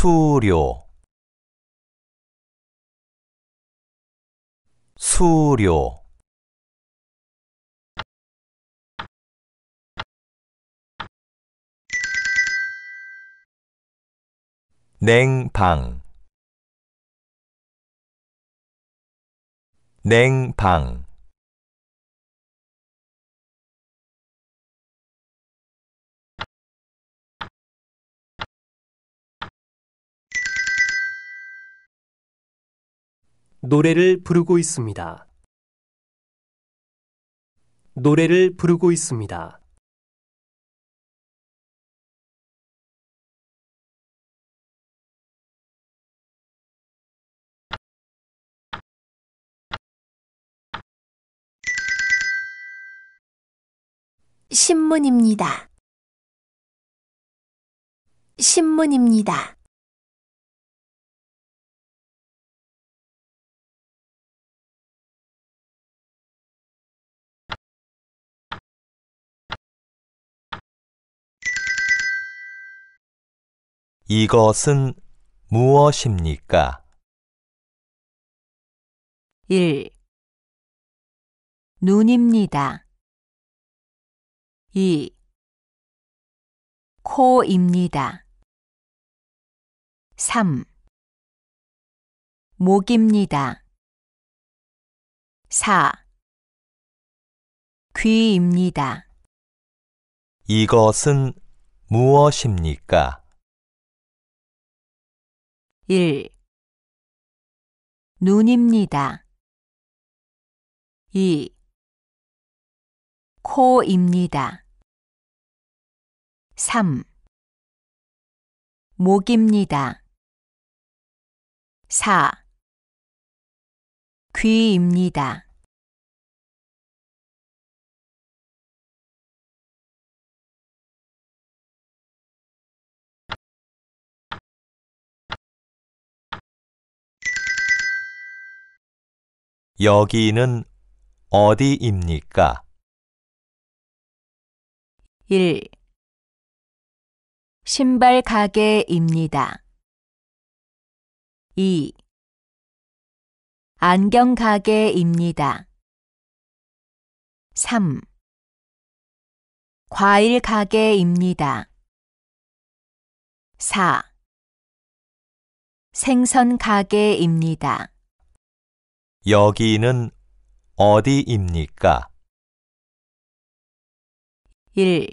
수료 수료 냉방 냉방 노래를 부르고 있습니다. 노래를 부르고 있습니다. 신문입니다. 신문입니다. 이것은 무엇입니까? 1. 눈입니다. 2. 코입니다. 3. 목입니다. 4. 귀입니다. 이것은 무엇입니까? 1. 눈입니다. 2. 코입니다. 3. 목입니다. 4. 귀입니다. 여기는 어디입니까? 1. 신발 가게입니다. 2. 안경 가게입니다. 3. 과일 가게입니다. 4. 생선 가게입니다. 여기는 어디입니까? 1.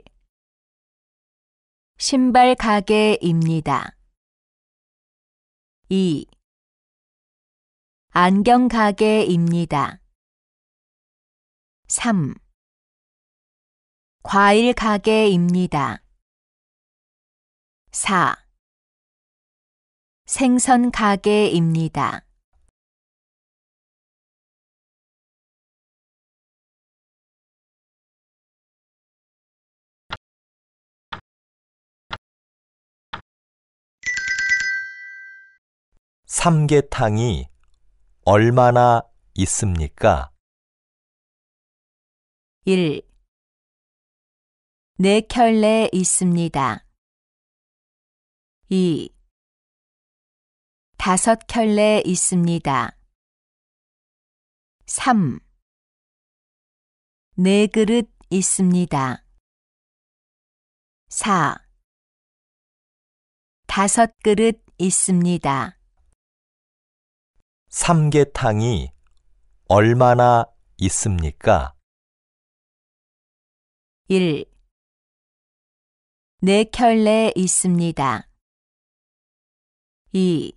신발 가게입니다. 2. 안경 가게입니다. 3. 과일 가게입니다. 4. 생선 가게입니다. 삼계탕이 얼마나 있습니까? 1. 네 켤레 있습니다. 2. 다섯 켤레 있습니다. 3. 네 그릇 있습니다. 4. 다섯 그릇 있습니다. 삼계탕이 얼마나 있습니까? 1. 네 켤레 있습니다. 2.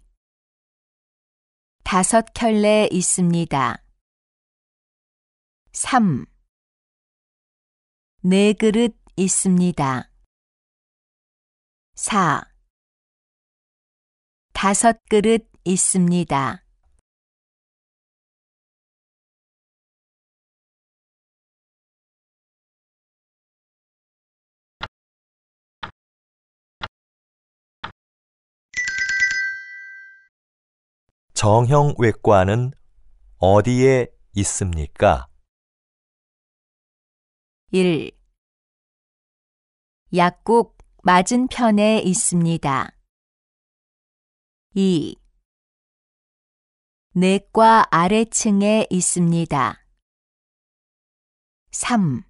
다섯 켤레 있습니다. 3. 네 그릇 있습니다. 4. 다섯 그릇 있습니다. 정형외과는 어디에 있습니까? 1. 약국 맞은편에 있습니다. 2. 내과 아래층에 있습니다. 3.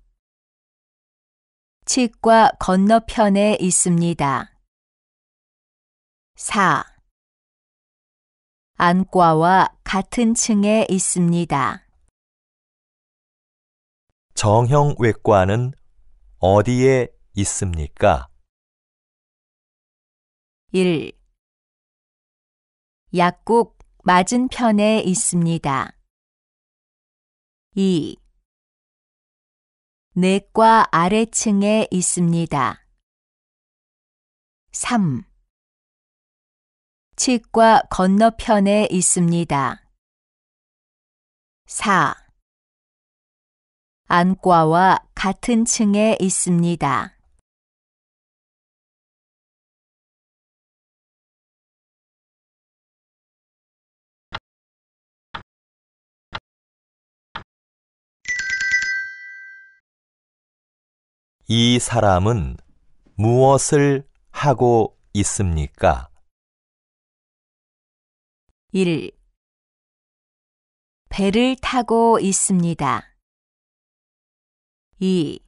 치과 건너편에 있습니다. 4. 안과와 같은 층에 있습니다. 정형외과는 어디에 있습니까? 1. 약국 맞은편에 있습니다. 2. 내과 아래층에 있습니다. 3. 치과 건너편에 있습니다. 4. 안과와 같은 층에 있습니다. '이 사람은 무엇을 하고 있습니까?' 1. 배를 타고 있습니다. 2.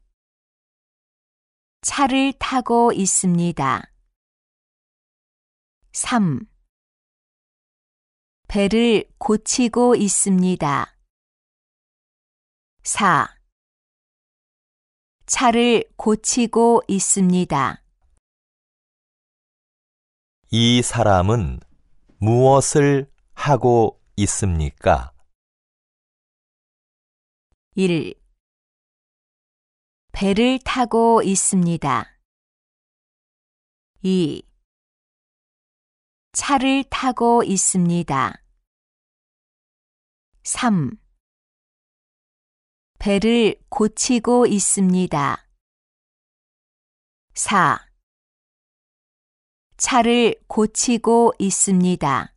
차를 타고 있습니다. 3. 배를 고치고 있습니다. 4. 차를 고치고 있습니다. 이 사람은 무엇을 하고 있습니까? 1. 배를 타고 있습니다. 2. 차를 타고 있습니다. 3. 배를 고치고 있습니다. 4. 차를 고치고 있습니다.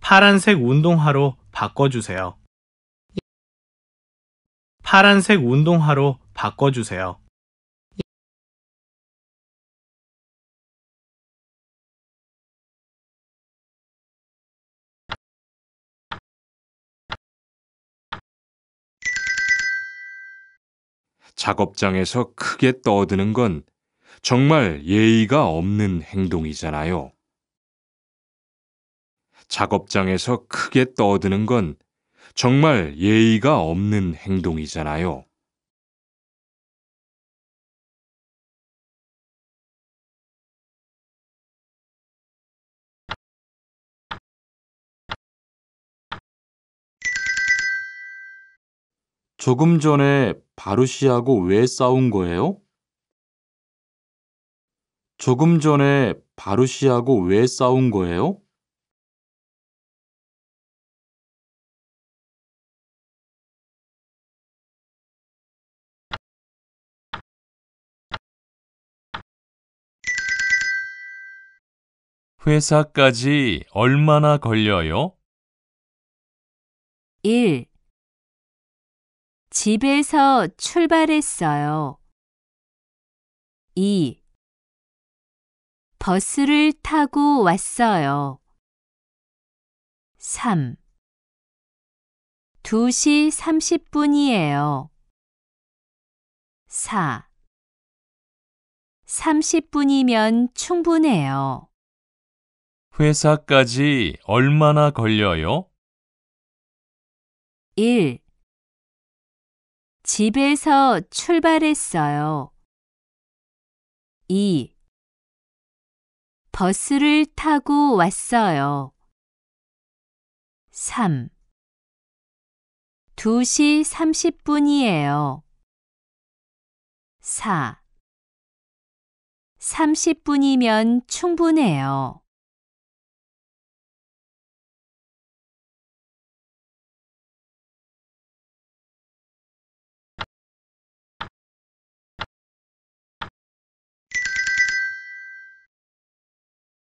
파란색 운동화로 바꿔주세요. 파란색 운동화로 바꿔주세요. 작업장에서 크게 떠드는 건 정말 예의가 없는 행동이잖아요. 작업장에서 크게 떠드는 건 정말 예의가 없는 행동이잖아요. 조금 전에 바루시하고 왜 싸운 거예요? 조금 전에 바루시하고 왜 싸운 거예요? 회사까지 얼마나 걸려요? 1. 집에서 출발했어요. 2. 버스를 타고 왔어요. 3. 2시 30분이에요. 4. 30분이면 충분해요. 회사까지 얼마나 걸려요? 1. 집에서 출발했어요. 2. 버스를 타고 왔어요. 3. 2시 30분이에요. 4. 30분이면 충분해요.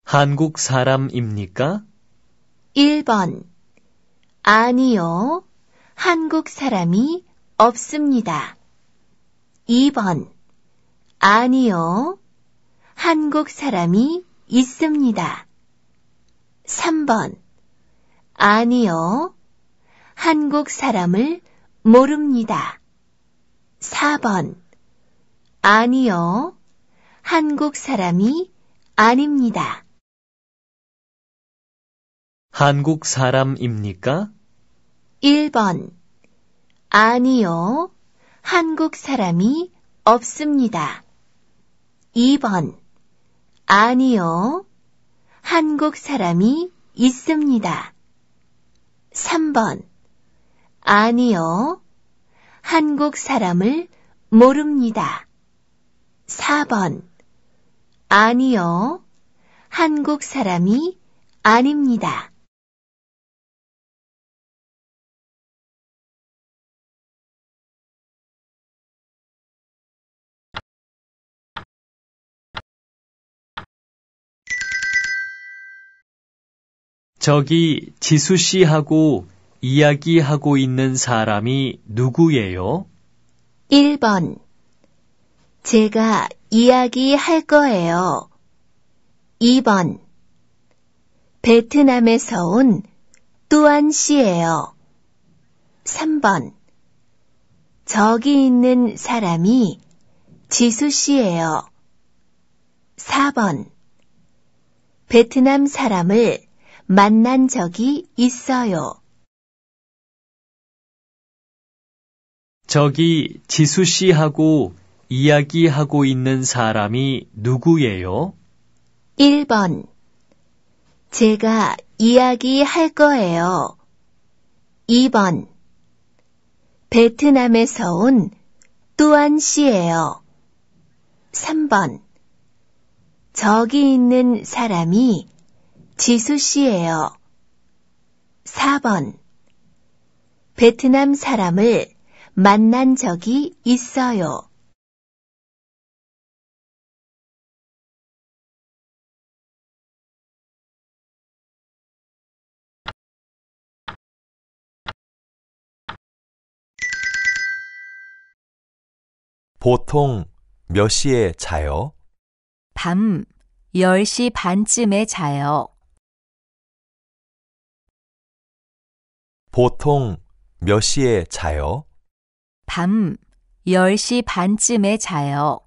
한국 사람입니까? 1번. 아니요. 한국 사람이 없습니다. 2번. 아니요. 한국 사람이 있습니다. 3번. 아니요. 한국 사람을 모릅니다. 4번. 아니요. 한국 사람이 아닙니다. 한국 사람입니까? 1번. 아니요. 한국 사람이 없습니다. 2번. 아니요. 한국 사람이 있습니다. 3번. 아니요. 한국 사람을 모릅니다. 4번. 아니요. 한국 사람이 아닙니다. 저기 지수 씨하고 이야기하고 있는 사람이 누구예요? 1번. 제가 이야기할 거예요. 2번. 베트남에서 온 또한 씨예요. 3번. 저기 있는 사람이 지수 씨예요. 4번. 베트남 사람을 만난 적이 있어요. 저기 지수 씨하고 이야기하고 있는 사람이 누구예요? 1번. 제가 이야기할 거예요. 2번. 베트남에서 온 또한 씨예요. 3번. 저기 있는 사람이 지수 씨예요. 4번. 베트남 사람을 만난 적이 있어요. 보통 몇 시에 자요? 밤 10시 반쯤에 자요. 보통 몇 시에 자요? 밤 10시 반쯤에 자요.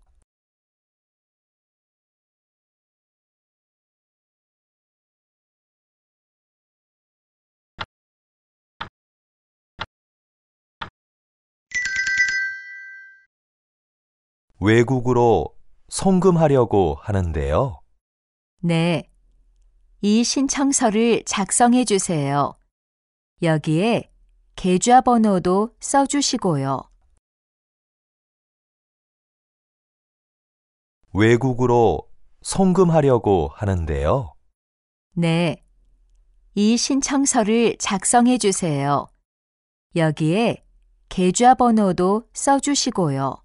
외국으로 송금하려고 하는데요. 네. 이 신청서를 작성해 주세요. 여기에 계좌번호도 써주시고요. 외국으로 송금하려고 하는데요. 네. 이 신청서를 작성해 주세요. 여기에 계좌번호도 써주시고요.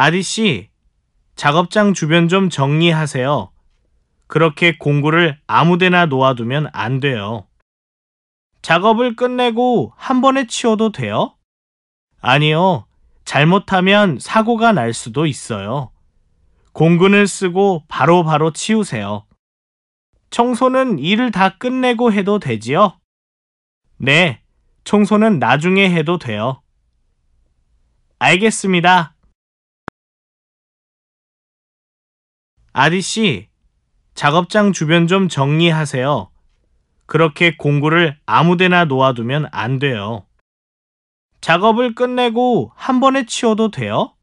아디씨 작업장 주변 좀 정리하세요. 그렇게 공구를 아무데나 놓아두면 안 돼요. 작업을 끝내고 한 번에 치워도 돼요? 아니요. 잘못하면 사고가 날 수도 있어요. 공구는 쓰고 바로바로 바로 치우세요. 청소는 일을 다 끝내고 해도 되지요? 네, 청소는 나중에 해도 돼요. 알겠습니다. 아리씨, 작업장 주변 좀 정리하세요. 그렇게 공구를 아무데나 놓아두면 안 돼요. 작업을 끝내고 한 번에 치워도 돼요?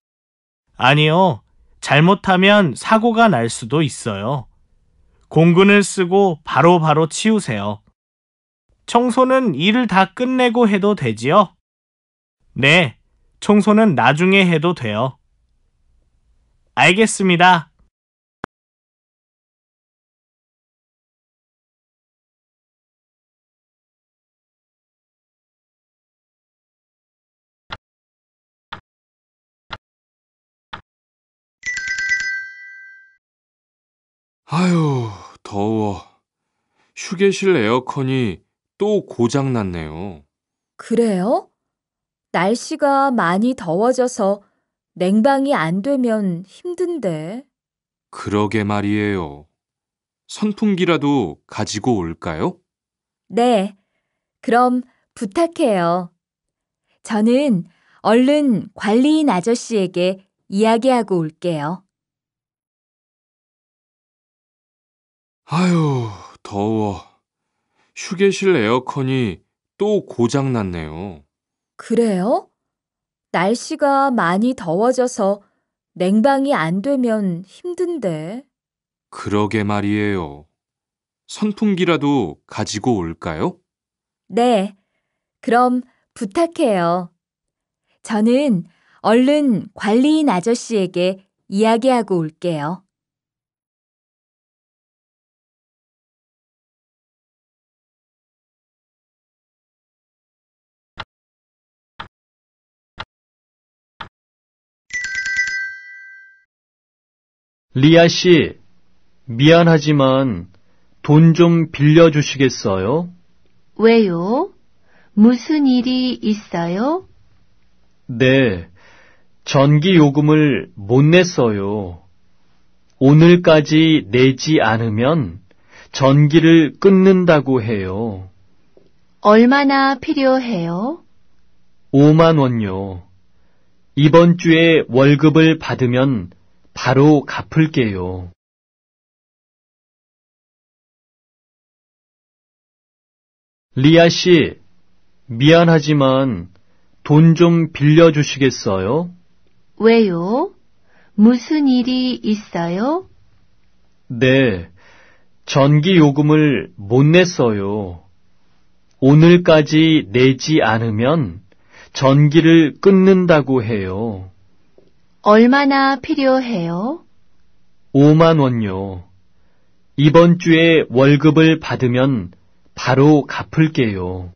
아니요. 잘못하면 사고가 날 수도 있어요. 공구는 쓰고 바로바로 바로 치우세요. 청소는 일을 다 끝내고 해도 되지요? 네, 청소는 나중에 해도 돼요. 알겠습니다. 아유, 더워. 휴게실 에어컨이 또 고장 났네요. 그래요? 날씨가 많이 더워져서 냉방이 안 되면 힘든데. 그러게 말이에요. 선풍기라도 가지고 올까요? 네. 그럼 부탁해요. 저는 얼른 관리인 아저씨에게 이야기하고 올게요. 아유, 더워. 휴게실 에어컨이 또 고장 났네요. 그래요? 날씨가 많이 더워져서 냉방이 안 되면 힘든데. 그러게 말이에요. 선풍기라도 가지고 올까요? 네. 그럼 부탁해요. 저는 얼른 관리인 아저씨에게 이야기하고 올게요. 리아 씨, 미안하지만 돈 좀 빌려주시겠어요? 왜요? 무슨 일이 있어요? 네, 전기 요금을 못 냈어요. 오늘까지 내지 않으면 전기를 끊는다고 해요. 얼마나 필요해요? 5만 원요. 이번 주에 월급을 받으면 바로 갚을게요. 리아 씨, 미안하지만 돈 좀 빌려주시겠어요? 왜요? 무슨 일이 있어요? 네, 전기 요금을 못 냈어요. 오늘까지 내지 않으면 전기를 끊는다고 해요. 얼마나 필요해요? 5만 원요. 이번 주에 월급을 받으면 바로 갚을게요.